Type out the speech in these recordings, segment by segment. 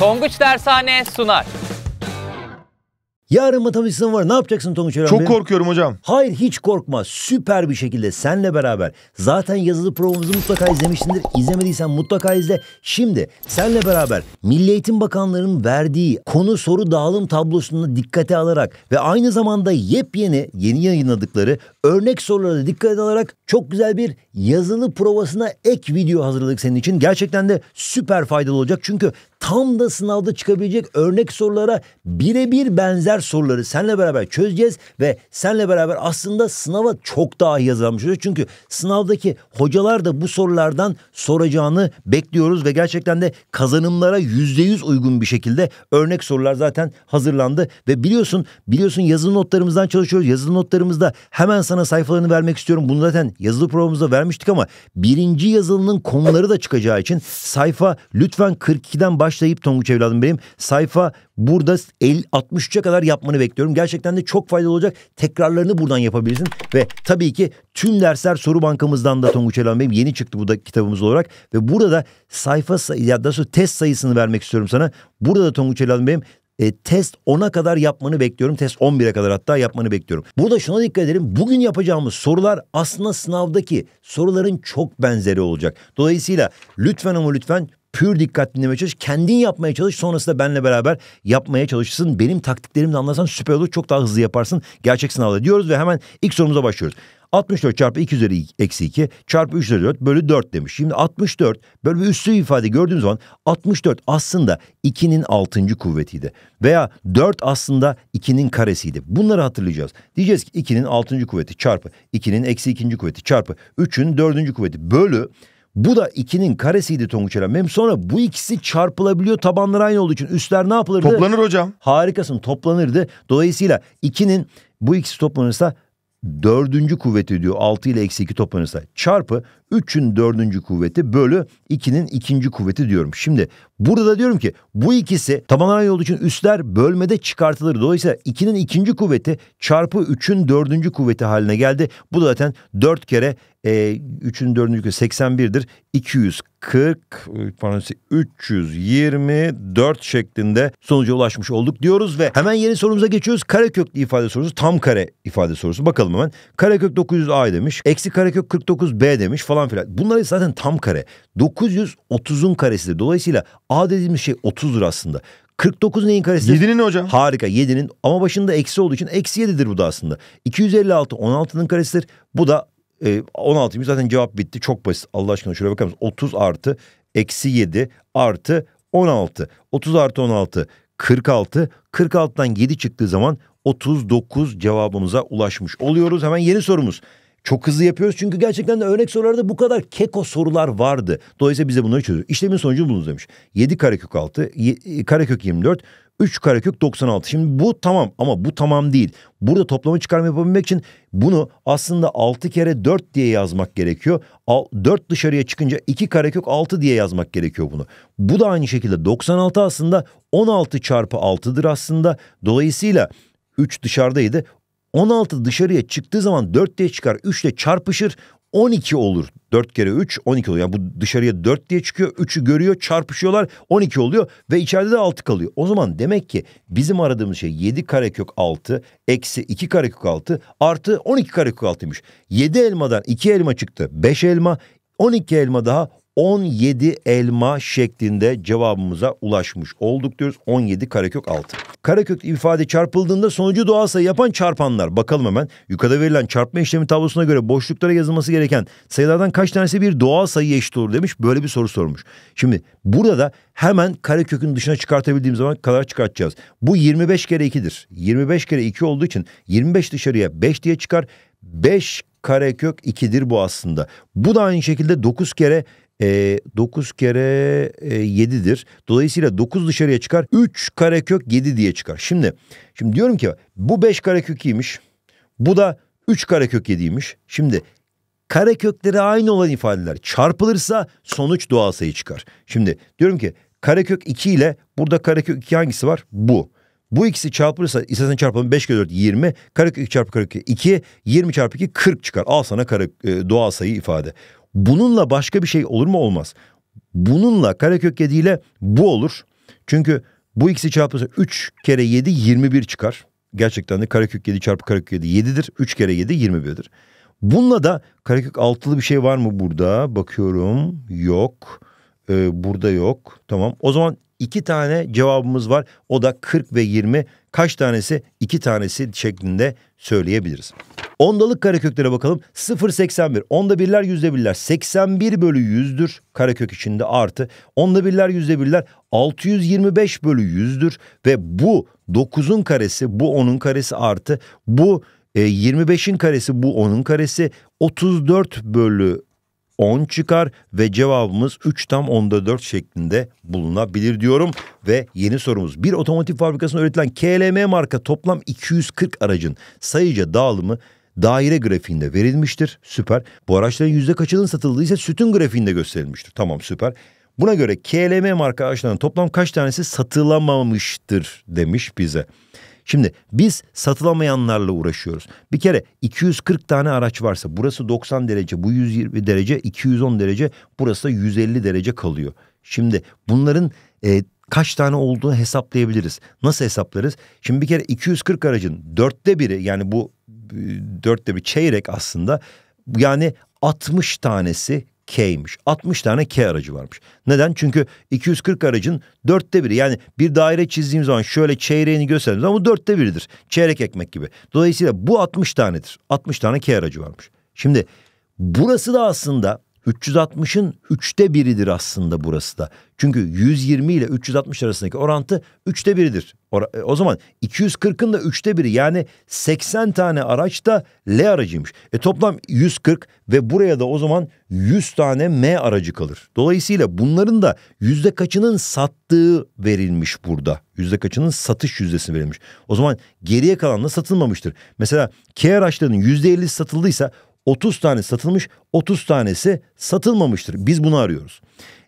Tonguç Dershane sunar. Yarın matematik sınavı var. Ne yapacaksın Tonguç Eren Çok korkuyorum hocam. Hayır hiç korkma. Süper bir şekilde senle beraber. Zaten yazılı provamızı mutlaka izlemişsindir. İzlemediysen mutlaka izle. Şimdi senle beraber Milli Eğitim Bakanlığı'nın verdiği konu soru dağılım tablosunu dikkate alarak ve aynı zamanda yepyeni yeni yayınladıkları örnek sorulara dikkat alarak çok güzel bir yazılı provasına ek video hazırladık senin için. Gerçekten de süper faydalı olacak. Çünkü tam da sınavda çıkabilecek örnek sorulara birebir benzer soruları senle beraber çözeceğiz ve senle beraber aslında sınava çok daha iyi hazırlanmış olacağız. Çünkü sınavdaki hocalar da bu sorulardan soracağını bekliyoruz ve gerçekten de kazanımlara %100 uygun bir şekilde örnek sorular zaten hazırlandı ve biliyorsun biliyorsun yazılı notlarımızdan çalışıyoruz. Yazılı notlarımızda hemen sana sana sayfalarını vermek istiyorum. Bunu zaten yazılı programımızda vermiştik ama birinci yazılının konuları da çıkacağı için sayfa lütfen 42'den başlayıp Tonguç evladım benim sayfa burada 63'e kadar yapmanı bekliyorum. Gerçekten de çok faydalı olacak. Tekrarlarını buradan yapabilirsin ve tabii ki tüm dersler soru bankamızdan da Tonguç evladım benim yeni çıktı bu da kitabımız olarak ve burada sayfa ya da test sayısını vermek istiyorum sana. Burada da Tonguç evladım benim e, test 10'a kadar yapmanı bekliyorum. Test 11'e kadar hatta yapmanı bekliyorum. Burada şuna dikkat edelim. Bugün yapacağımız sorular aslında sınavdaki soruların çok benzeri olacak. Dolayısıyla lütfen ama lütfen Pür dikkat dinlemeye çalış. Kendin yapmaya çalış. Sonrasında benle beraber yapmaya çalışsın Benim taktiklerimi de anlarsan süper olur. Çok daha hızlı yaparsın. Gerçek sınavda diyoruz ve hemen ilk sorumuza başlıyoruz. 64 çarpı 2 üzeri eksi 2 çarpı 3 üzeri 4 bölü 4 demiş. Şimdi 64 böyle bir üstü ifade gördüğüm zaman 64 aslında 2'nin 6. kuvvetiydi. Veya 4 aslında 2'nin karesiydi. Bunları hatırlayacağız. Diyeceğiz ki 2'nin 6. kuvveti çarpı 2'nin eksi 2. kuvveti çarpı 3'ün 4. kuvveti bölü bu da 2'nin karesiydi Tonguç Elem. Sonra bu ikisi çarpılabiliyor tabanları aynı olduğu için. Üstler ne yapılırdı? Toplanır hocam. Harikasın toplanırdı. Dolayısıyla 2'nin bu ikisi toplanırsa dördüncü kuvveti diyor 6 ile eksi 2 toplanırsa çarpı 3'ün 4. kuvveti bölü 2'nin 2. kuvveti diyorum. Şimdi burada da diyorum ki bu ikisi taban aray olduğu için üstler bölmede çıkartılır. Dolayısıyla 2'nin 2. kuvveti çarpı 3'ün 4. kuvveti haline geldi. Bu da zaten 4 kere e, 3'ün 4. kuvveti 81'dir. 240 pardon 324 şeklinde sonuca ulaşmış olduk diyoruz ve hemen yeni sorumuza geçiyoruz. Kareköklü ifade sorusu tam kare ifade sorusu. Bakalım hemen. Karekök 900A demiş. Eksi karekök 49B demiş falan falan filan. Bunlar zaten tam kare. 930'un karesidir. Dolayısıyla A dediğimiz şey 30'dur aslında. 49 neyin karesi? 7'nin hocam. Harika 7'nin ama başında eksi olduğu için eksi 7'dir bu da aslında. 256 16'nın karesidir. Bu da e, 16'ymış zaten cevap bitti. Çok basit Allah aşkına şuraya bakalım. 30 artı eksi 7 artı 16. 30 artı 16 46. 46'dan 7 çıktığı zaman 39 cevabımıza ulaşmış oluyoruz. Hemen yeni sorumuz. Çok hızlı yapıyoruz çünkü gerçekten de örnek sorularda bu kadar keko sorular vardı. Dolayısıyla biz de bunları çözüyoruz. İşlemin sonucu bulunuz demiş. 7 karekök 6, karekök 24, 3 karekök 96. Şimdi bu tamam ama bu tamam değil. Burada toplama çıkarma yapabilmek için bunu aslında 6 kere 4 diye yazmak gerekiyor. 4 dışarıya çıkınca 2 karekök 6 diye yazmak gerekiyor bunu. Bu da aynı şekilde 96 aslında 16 çarpı 6'dır aslında. Dolayısıyla 3 dışarıdaydı. 16 dışarıya çıktığı zaman 4 diye çıkar 3 ile çarpışır 12 olur. 4 kere 3 12 oluyor. Yani bu dışarıya 4 diye çıkıyor. 3'ü görüyor çarpışıyorlar 12 oluyor ve içeride de 6 kalıyor. O zaman demek ki bizim aradığımız şey 7 karekök 6 eksi 2 karekök 6 artı 12 karekök 6'ymış. 7 elmadan 2 elma çıktı 5 elma 12 elma daha 17 elma şeklinde cevabımıza ulaşmış olduk diyoruz. 17 karekök 6. Karekök ifade çarpıldığında sonucu doğal sayı yapan çarpanlar. Bakalım hemen. Yukarıda verilen çarpma işlemi tablosuna göre boşluklara yazılması gereken sayılardan kaç tanesi bir doğal sayı eşit olur demiş. Böyle bir soru sormuş. Şimdi burada da hemen karekökün dışına çıkartabildiğim zaman kadar çıkartacağız. Bu 25 kere 2'dir. 25 kere 2 olduğu için 25 dışarıya 5 diye çıkar. 5 karekök 2'dir bu aslında. Bu da aynı şekilde 9 kere e, 9 kere e, 7'dir. Dolayısıyla 9 dışarıya çıkar. 3 karekök 7 diye çıkar. Şimdi şimdi diyorum ki bu 5 karekök 2'ymiş. Bu da 3 karekök 7'ymiş. Şimdi kareköklere aynı olan ifadeler çarpılırsa sonuç doğal sayı çıkar. Şimdi diyorum ki karekök 2 ile burada karekök 2 hangisi var? Bu. Bu ikisi çarpılırsa istersen çarpalım 5 kere 4 20. Karekök çarpı karekök 2. 20 çarpı 2 40 çıkar. Al sana kare, e, doğal sayı ifade. Bununla başka bir şey olur mu? Olmaz. Bununla karekök 7 ile bu olur. Çünkü bu ikisi çarpılırsa 3 kere 7 21 çıkar. Gerçekten de karekök 7 çarpı karekök 7 7'dir. 3 kere 7 21'dir. Bununla da karekök altılı bir şey var mı burada? Bakıyorum. Yok. Ee, burada yok. Tamam. O zaman iki tane cevabımız var. O da 40 ve 20. Kaç tanesi? İki tanesi şeklinde söyleyebiliriz. Ondalık kareköklere bakalım. 0.81. Onda birler yüzde birler. 81 bölü 100'dür. Karekök içinde artı. Onda birler yüzde birler. 625 bölü 100'dür. Ve bu 9'un karesi. Bu 10'un karesi artı. Bu 25'in e, karesi bu 10'un karesi 34 bölü 10 çıkar ve cevabımız 3 tam onda 4 şeklinde bulunabilir diyorum. Ve yeni sorumuz bir otomotiv fabrikasına üretilen KLM marka toplam 240 aracın sayıca dağılımı daire grafiğinde verilmiştir. Süper. Bu araçların yüzde kaçının satıldığı ise sütun grafiğinde gösterilmiştir. Tamam süper. Buna göre KLM marka araçların toplam kaç tanesi satılamamıştır demiş bize. Şimdi biz satılamayanlarla uğraşıyoruz. Bir kere 240 tane araç varsa burası 90 derece, bu 120 derece, 210 derece, burası da 150 derece kalıyor. Şimdi bunların e, kaç tane olduğunu hesaplayabiliriz. Nasıl hesaplarız? Şimdi bir kere 240 aracın dörtte biri yani bu e, dörtte bir çeyrek aslında yani 60 tanesi K'ymiş. 60 tane K aracı varmış. Neden? Çünkü 240 aracın dörtte biri. Yani bir daire çizdiğim zaman şöyle çeyreğini gösterdiğim ama dörtte biridir. Çeyrek ekmek gibi. Dolayısıyla bu 60 tanedir. 60 tane K aracı varmış. Şimdi burası da aslında 360'ın üçte biridir aslında burası da. Çünkü 120 ile 360 arasındaki orantı üçte biridir. E, o zaman 240'ın da üçte biri yani 80 tane araç da L aracıymış. E toplam 140 ve buraya da o zaman 100 tane M aracı kalır. Dolayısıyla bunların da yüzde kaçının sattığı verilmiş burada. Yüzde kaçının satış yüzdesi verilmiş. O zaman geriye kalan da satılmamıştır. Mesela K araçlarının yüzde %50'si satıldıysa 30 tane satılmış, 30 tanesi satılmamıştır. Biz bunu arıyoruz.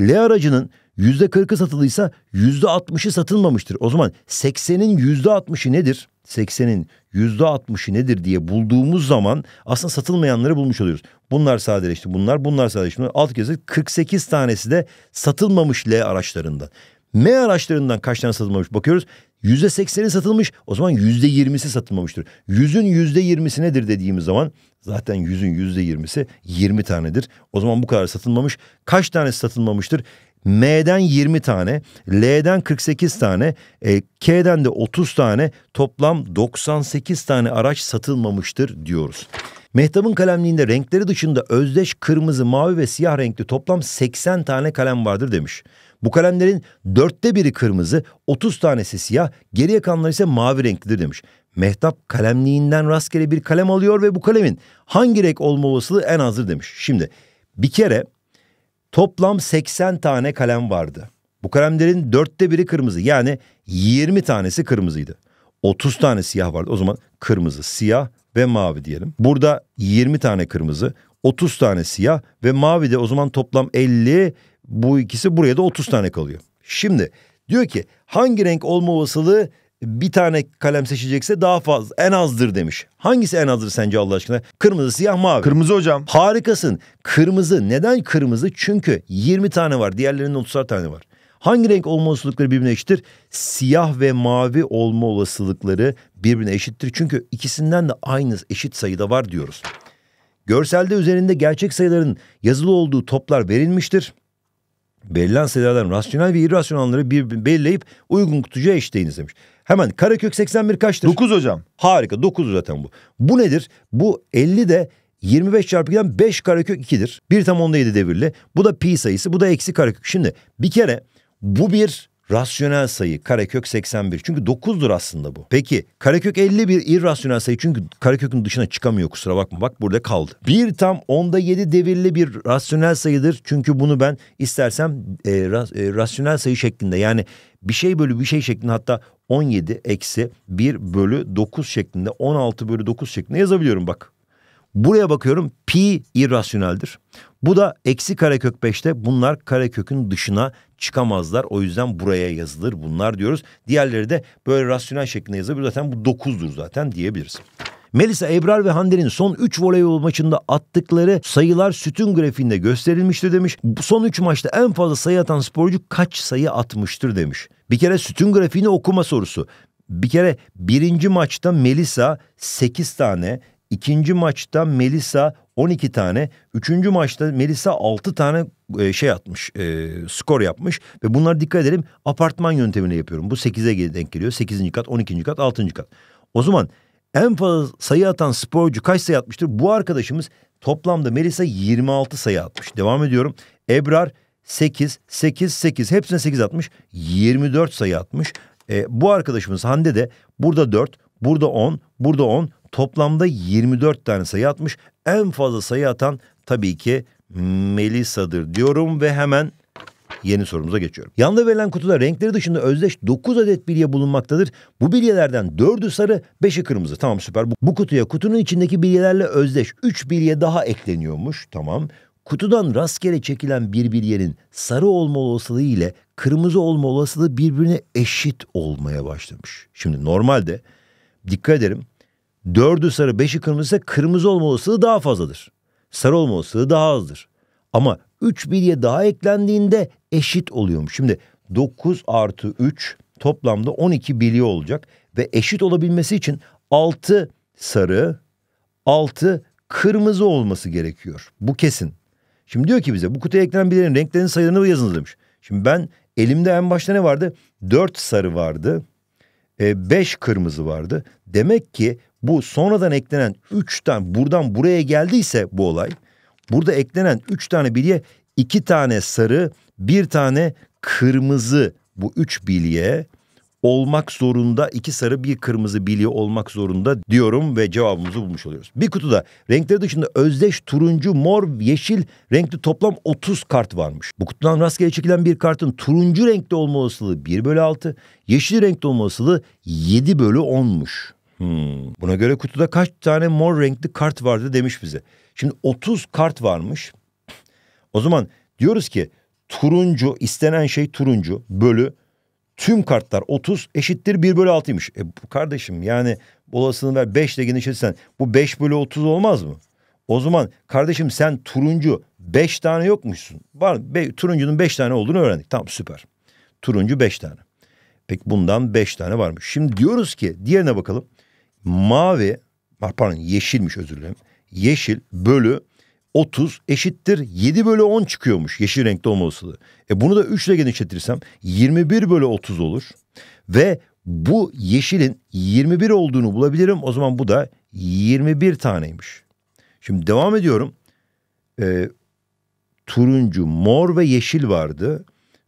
L aracının %40'ı satıldıysa %60'ı satılmamıştır. O zaman 80'in %60'ı nedir? 80'in %60'ı nedir diye bulduğumuz zaman aslında satılmayanları bulmuş oluyoruz. Bunlar sadeleşti, bunlar, bunlar sadeleşti. Alt kezde 48 tanesi de satılmamış L araçlarından. M araçlarından kaç tane satılmamış bakıyoruz. %80'i satılmış o zaman %20'si satılmamıştır. 100'ün %20'si nedir dediğimiz zaman Zaten yüzün yüzde yirmisi 20 tanedir. O zaman bu kadar satılmamış. Kaç tane satılmamıştır? M'den 20 tane, L'den 48 tane, e, K'den de 30 tane toplam 98 tane araç satılmamıştır diyoruz. Mehtap'ın kalemliğinde renkleri dışında özdeş kırmızı, mavi ve siyah renkli toplam 80 tane kalem vardır demiş. Bu kalemlerin dörtte biri kırmızı, 30 tanesi siyah, geriye kalanlar ise mavi renklidir demiş. Mehtap kalemliğinden rastgele bir kalem alıyor ve bu kalemin hangi renk olma olasılığı en azdır demiş. Şimdi bir kere toplam 80 tane kalem vardı. Bu kalemlerin dörtte biri kırmızı yani 20 tanesi kırmızıydı. 30 tane siyah vardı o zaman kırmızı, siyah ve mavi diyelim. Burada 20 tane kırmızı, 30 tane siyah ve mavi de o zaman toplam 50 bu ikisi buraya da 30 tane kalıyor. Şimdi diyor ki hangi renk olma olasılığı bir tane kalem seçecekse daha fazla en azdır demiş. Hangisi en azdır sence Allah aşkına? Kırmızı, siyah, mavi. Kırmızı hocam. Harikasın. Kırmızı. Neden kırmızı? Çünkü 20 tane var. Diğerlerinin 30'ar tane var. Hangi renk olma olasılıkları birbirine eşittir? Siyah ve mavi olma olasılıkları birbirine eşittir. Çünkü ikisinden de aynı eşit sayıda var diyoruz. Görselde üzerinde gerçek sayıların yazılı olduğu toplar verilmiştir. Belirlen sayılardan rasyonel ve irrasyonelleri bir belirleyip uygun kutucuya eşleyiniz demiş. Hemen Karakök 81 kaçtır? 9 hocam. Harika 9 zaten bu. Bu nedir? Bu 50 de 25 çarpı 2'den 5 karekök 2'dir. 1 tam onda 7 devirli. Bu da pi sayısı bu da eksi karekök. Şimdi bir kere bu bir rasyonel sayı karekök 81. Çünkü 9'dur aslında bu. Peki karekök 51 irrasyonel sayı çünkü karekökün dışına çıkamıyor kusura bakma bak burada kaldı. 1 tam onda 7 devirli bir rasyonel sayıdır. Çünkü bunu ben istersem e, ras, e, rasyonel sayı şeklinde yani bir şey bölü bir şey şeklinde hatta 17 eksi 1 bölü 9 şeklinde 16 bölü 9 şeklinde yazabiliyorum bak. Buraya bakıyorum pi irrasyoneldir. Bu da eksi karekök 5'te bunlar karekökün dışına çıkamazlar. O yüzden buraya yazılır bunlar diyoruz. Diğerleri de böyle rasyonel şeklinde yazılır. Zaten bu 9'dur zaten diyebiliriz. Melisa Ebrar ve Hande'nin son 3 voleybol maçında attıkları sayılar sütun grafiğinde gösterilmiştir demiş. Bu son 3 maçta en fazla sayı atan sporcu kaç sayı atmıştır demiş. Bir kere sütun grafiğini okuma sorusu. Bir kere birinci maçta Melisa 8 tane, ikinci maçta Melisa 12 tane. Üçüncü maçta Melisa 6 tane e, şey atmış, e, skor yapmış. Ve bunlar dikkat edelim apartman yöntemiyle yapıyorum. Bu 8'e denk geliyor. 8. kat, 12. kat, 6. kat. O zaman en fazla sayı atan sporcu kaç sayı atmıştır? Bu arkadaşımız toplamda Melisa 26 sayı atmış. Devam ediyorum. Ebrar 8, 8, 8 hepsine 8 atmış. 24 sayı atmış. E, bu arkadaşımız Hande de burada 4, burada 10, burada 10, Toplamda 24 tane sayı atmış. En fazla sayı atan tabii ki Melisa'dır diyorum ve hemen yeni sorumuza geçiyorum. Yanda verilen kutuda renkleri dışında özdeş 9 adet bilye bulunmaktadır. Bu bilyelerden 4'ü sarı, 5'i kırmızı. Tamam süper. Bu, bu kutuya kutunun içindeki bilyelerle özdeş 3 bilye daha ekleniyormuş. Tamam. Kutudan rastgele çekilen bir bilyenin sarı olma olasılığı ile kırmızı olma olasılığı birbirine eşit olmaya başlamış. Şimdi normalde dikkat ederim Dördü sarı beşi kırmızı ise kırmızı olma olasılığı daha fazladır. Sarı olma olasılığı daha azdır. Ama 3 bilye daha eklendiğinde eşit oluyormuş. Şimdi 9 artı 3 toplamda 12 bilye olacak ve eşit olabilmesi için 6 sarı 6 kırmızı olması gerekiyor. Bu kesin. Şimdi diyor ki bize bu kutuya eklenen bilerin renklerinin sayılarını yazınız demiş. Şimdi ben elimde en başta ne vardı? 4 sarı vardı. 5 e, kırmızı vardı. Demek ki bu sonradan eklenen 3 tane buradan buraya geldiyse bu olay burada eklenen 3 tane bilye 2 tane sarı bir tane kırmızı bu 3 bilye olmak zorunda iki sarı bir kırmızı bilye olmak zorunda diyorum ve cevabımızı bulmuş oluyoruz. Bir kutuda renkleri dışında özdeş turuncu, mor, yeşil renkli toplam 30 kart varmış. Bu kutudan rastgele çekilen bir kartın turuncu renkte olma olasılığı 1 bölü 6, yeşil renkte olma olasılığı 7 bölü 10'muş. Hmm. Buna göre kutuda kaç tane mor renkli kart vardı demiş bize. Şimdi 30 kart varmış. O zaman diyoruz ki turuncu istenen şey turuncu bölü tüm kartlar 30 eşittir 1 bölü 6'ymış. E kardeşim yani olasılığını ver 5 ile genişletsen bu 5 bölü 30 olmaz mı? O zaman kardeşim sen turuncu 5 tane yokmuşsun. Var be, turuncunun 5 tane olduğunu öğrendik. Tamam süper. Turuncu 5 tane. Peki bundan 5 tane varmış. Şimdi diyoruz ki diğerine bakalım mavi ah, pardon yeşilmiş özür dilerim. Yeşil bölü 30 eşittir 7 bölü 10 çıkıyormuş yeşil renkte olma olasılığı. E bunu da 3 ile genişletirsem 21 bölü 30 olur. Ve bu yeşilin 21 olduğunu bulabilirim. O zaman bu da 21 taneymiş. Şimdi devam ediyorum. E, turuncu, mor ve yeşil vardı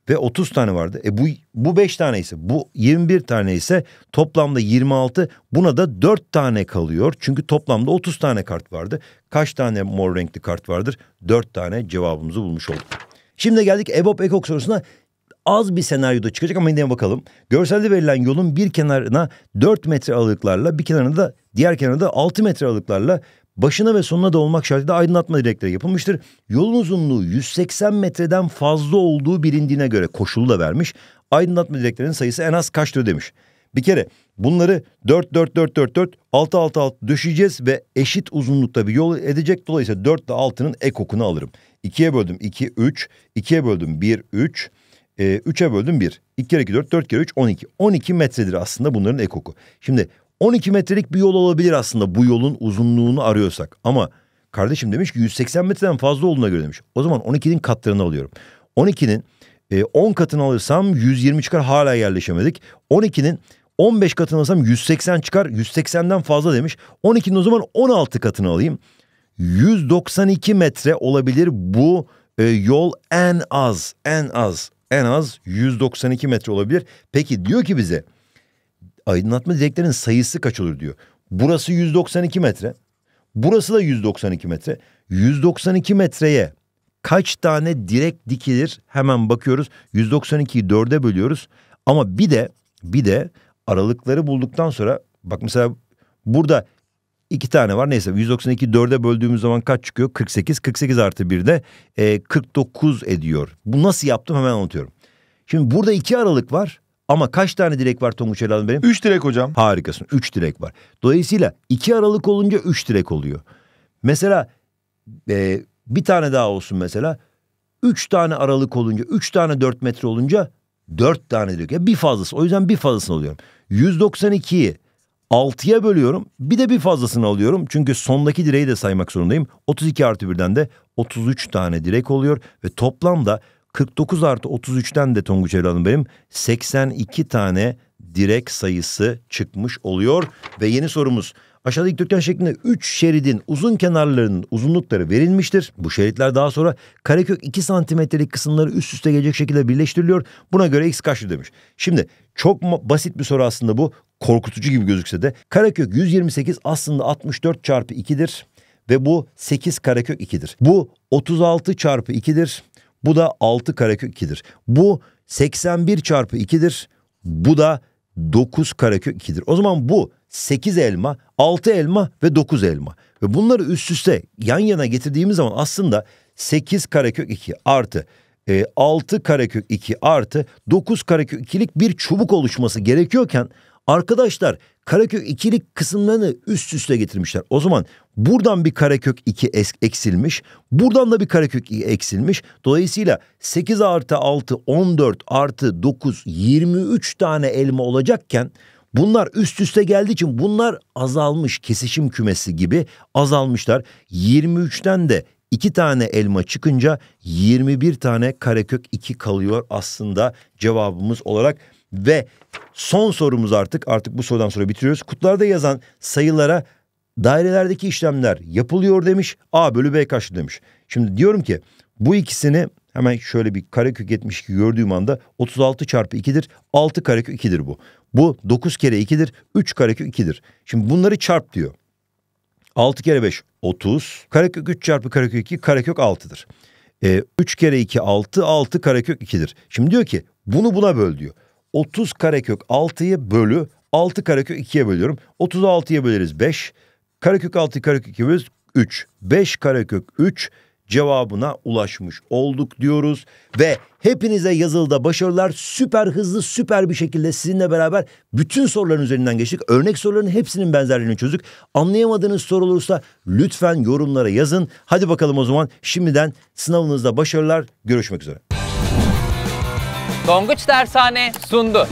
ve 30 tane vardı. E bu bu 5 tane ise bu 21 tane ise toplamda 26 buna da 4 tane kalıyor. Çünkü toplamda 30 tane kart vardı. Kaç tane mor renkli kart vardır? 4 tane cevabımızı bulmuş olduk. Şimdi geldik EBOB EKOK sorusuna az bir senaryoda çıkacak ama yine bakalım. Görselde verilen yolun bir kenarına 4 metre aralıklarla bir kenarına da diğer kenarına da 6 metre aralıklarla başına ve sonuna da olmak şartıyla aydınlatma direkleri yapılmıştır. Yolun uzunluğu 180 metreden fazla olduğu bilindiğine göre koşulu da vermiş. Aydınlatma direklerinin sayısı en az kaçtır demiş. Bir kere bunları 4 4 4 4 4 6 6 6 düşeceğiz ve eşit uzunlukta bir yol edecek. Dolayısıyla 4 ile 6'nın ekokunu alırım. 2'ye böldüm 2 3, 2'ye böldüm 1 3, 3'e böldüm 1. 2 kere 2 4, 4 kere 3 12. 12 metredir aslında bunların ekoku. Şimdi 12 metrelik bir yol olabilir aslında bu yolun uzunluğunu arıyorsak. Ama kardeşim demiş ki 180 metreden fazla olduğuna göre demiş. O zaman 12'nin katlarını alıyorum. 12'nin e, 10 katını alırsam 120 çıkar hala yerleşemedik. 12'nin 15 katını alırsam 180 çıkar 180'den fazla demiş. 12'nin o zaman 16 katını alayım. 192 metre olabilir bu e, yol en az en az en az 192 metre olabilir. Peki diyor ki bize aydınlatma direklerinin sayısı kaç olur diyor. Burası 192 metre. Burası da 192 metre. 192 metreye kaç tane direk dikilir hemen bakıyoruz. 192'yi dörde bölüyoruz. Ama bir de bir de aralıkları bulduktan sonra bak mesela burada iki tane var neyse 192'yi dörde böldüğümüz zaman kaç çıkıyor? 48 48 artı bir de e, 49 ediyor. Bu nasıl yaptım hemen anlatıyorum. Şimdi burada iki aralık var. Ama kaç tane direk var Tonguç Elal'ın benim? Üç direk hocam. Harikasın. Üç direk var. Dolayısıyla iki Aralık olunca üç direk oluyor. Mesela e, bir tane daha olsun mesela. Üç tane Aralık olunca, üç tane dört metre olunca dört tane dilek. Ya bir fazlası. O yüzden bir fazlasını alıyorum. 192'yi 6'ya bölüyorum. Bir de bir fazlasını alıyorum. Çünkü sondaki direği de saymak zorundayım. 32 artı birden de 33 tane direk oluyor. Ve toplamda 49 artı 33'ten de Tonguç Evladım benim 82 tane direk sayısı çıkmış oluyor. Ve yeni sorumuz aşağıda dikdörtgen şeklinde 3 şeridin uzun kenarlarının uzunlukları verilmiştir. Bu şeritler daha sonra karekök 2 santimetrelik kısımları üst üste gelecek şekilde birleştiriliyor. Buna göre x kaçtır demiş. Şimdi çok basit bir soru aslında bu korkutucu gibi gözükse de karekök 128 aslında 64 çarpı 2'dir ve bu 8 karekök 2'dir. Bu 36 çarpı 2'dir bu da 6 karekök 2'dir. Bu 81 çarpı 2'dir. Bu da 9 karekök 2'dir. O zaman bu 8 elma, 6 elma ve 9 elma. Ve bunları üst üste yan yana getirdiğimiz zaman aslında 8 karekök 2 artı e, 6 karekök 2 artı 9 karekök 2'lik bir çubuk oluşması gerekiyorken arkadaşlar Karakök 2'lik kısımlarını üst üste getirmişler. O zaman buradan bir Karakök 2 eksilmiş. Buradan da bir Karakök 2 eksilmiş. Dolayısıyla 8 artı 6 14 artı 9 23 tane elma olacakken Bunlar üst üste geldiği için bunlar azalmış kesişim kümesi gibi azalmışlar. 23'ten de 2 tane elma çıkınca 21 tane karekök 2 kalıyor aslında cevabımız olarak. Ve son sorumuz artık artık bu sorudan sonra bitiriyoruz. Kutlarda yazan sayılara dairelerdeki işlemler yapılıyor demiş. A bölü B kaçtı demiş. Şimdi diyorum ki bu ikisini hemen şöyle bir karekök 72 gördüğüm anda 36 çarpı 2'dir. 6 karekök 2'dir bu. Bu 9 kere 2'dir. 3 karekök 2'dir. Şimdi bunları çarp diyor. 6 kere 5 30. Karekök 3 çarpı karekök 2 karekök 6'dır. E, 3 kere 2 6 6 karekök 2'dir. Şimdi diyor ki bunu buna böl diyor. 30 karekök 6'yı bölü 6 karekök 2'ye bölüyorum. 36'ya böleriz 5. Karekök 6 karekök 2 böleriz 3. 5 karekök 3 cevabına ulaşmış olduk diyoruz. Ve hepinize yazılıda başarılar. Süper hızlı süper bir şekilde sizinle beraber bütün soruların üzerinden geçtik. Örnek soruların hepsinin benzerlerini çözdük. Anlayamadığınız soru olursa lütfen yorumlara yazın. Hadi bakalım o zaman şimdiden sınavınızda başarılar. Görüşmek üzere. Tonguç Dershane sundu.